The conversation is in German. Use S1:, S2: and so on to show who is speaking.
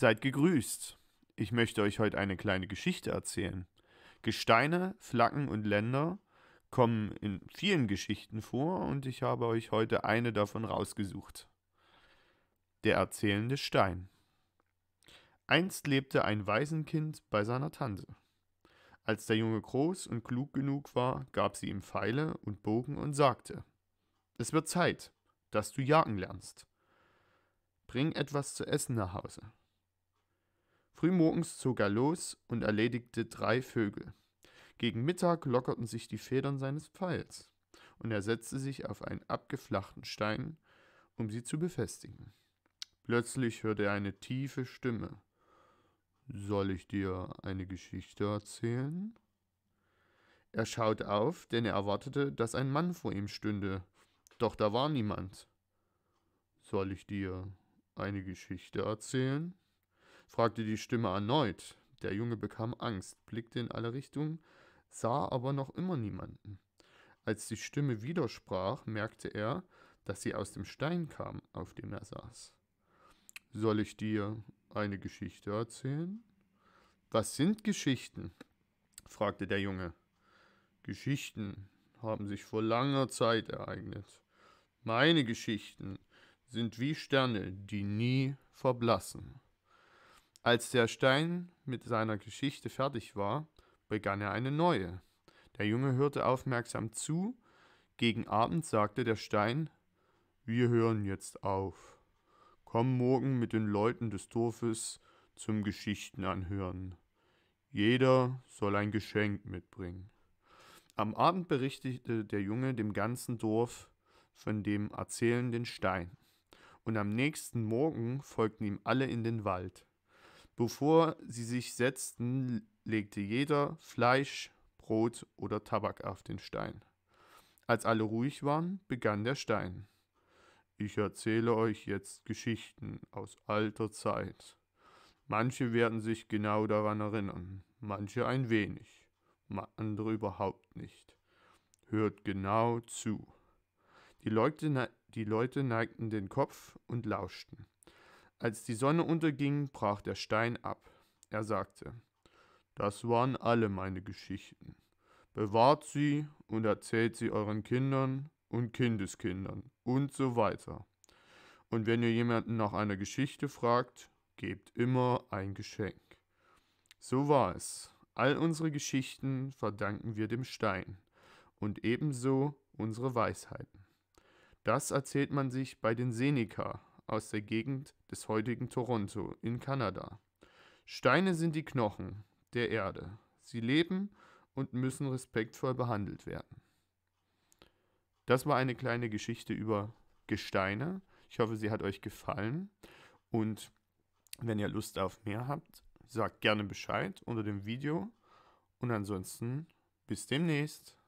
S1: Seid gegrüßt! Ich möchte euch heute eine kleine Geschichte erzählen. Gesteine, Flaggen und Länder kommen in vielen Geschichten vor und ich habe euch heute eine davon rausgesucht. Der erzählende Stein. Einst lebte ein Waisenkind bei seiner Tante. Als der Junge groß und klug genug war, gab sie ihm Pfeile und Bogen und sagte: Es wird Zeit, dass du jagen lernst. Bring etwas zu essen nach Hause. Frühmorgens zog er los und erledigte drei Vögel. Gegen Mittag lockerten sich die Federn seines Pfeils, und er setzte sich auf einen abgeflachten Stein, um sie zu befestigen. Plötzlich hörte er eine tiefe Stimme. Soll ich dir eine Geschichte erzählen? Er schaute auf, denn er erwartete, dass ein Mann vor ihm stünde, doch da war niemand. Soll ich dir eine Geschichte erzählen? fragte die Stimme erneut. Der Junge bekam Angst, blickte in alle Richtungen, sah aber noch immer niemanden. Als die Stimme widersprach, merkte er, dass sie aus dem Stein kam, auf dem er saß. Soll ich dir eine Geschichte erzählen? Was sind Geschichten? fragte der Junge. Geschichten haben sich vor langer Zeit ereignet. Meine Geschichten sind wie Sterne, die nie verblassen. Als der Stein mit seiner Geschichte fertig war, begann er eine neue. Der Junge hörte aufmerksam zu. Gegen Abend sagte der Stein: Wir hören jetzt auf. Komm morgen mit den Leuten des Dorfes zum Geschichten anhören. Jeder soll ein Geschenk mitbringen. Am Abend berichtete der Junge dem ganzen Dorf von dem erzählenden Stein, und am nächsten Morgen folgten ihm alle in den Wald. Bevor sie sich setzten, legte jeder Fleisch, Brot oder Tabak auf den Stein. Als alle ruhig waren, begann der Stein. Ich erzähle euch jetzt Geschichten aus alter Zeit. Manche werden sich genau daran erinnern, manche ein wenig, andere überhaupt nicht. Hört genau zu. Die Leute, ne-, die Leute neigten den Kopf und lauschten. Als die Sonne unterging, brach der Stein ab. Er sagte, das waren alle meine Geschichten. Bewahrt sie und erzählt sie euren Kindern und Kindeskindern und so weiter. Und wenn ihr jemanden nach einer Geschichte fragt, gebt immer ein Geschenk. So war es. All unsere Geschichten verdanken wir dem Stein und ebenso unsere Weisheiten. Das erzählt man sich bei den Seneca aus der Gegend des heutigen Toronto in Kanada. Steine sind die Knochen der Erde. Sie leben und müssen respektvoll behandelt werden. Das war eine kleine Geschichte über Gesteine. Ich hoffe, sie hat euch gefallen. Und wenn ihr Lust auf mehr habt, sagt gerne Bescheid unter dem Video. Und ansonsten bis demnächst.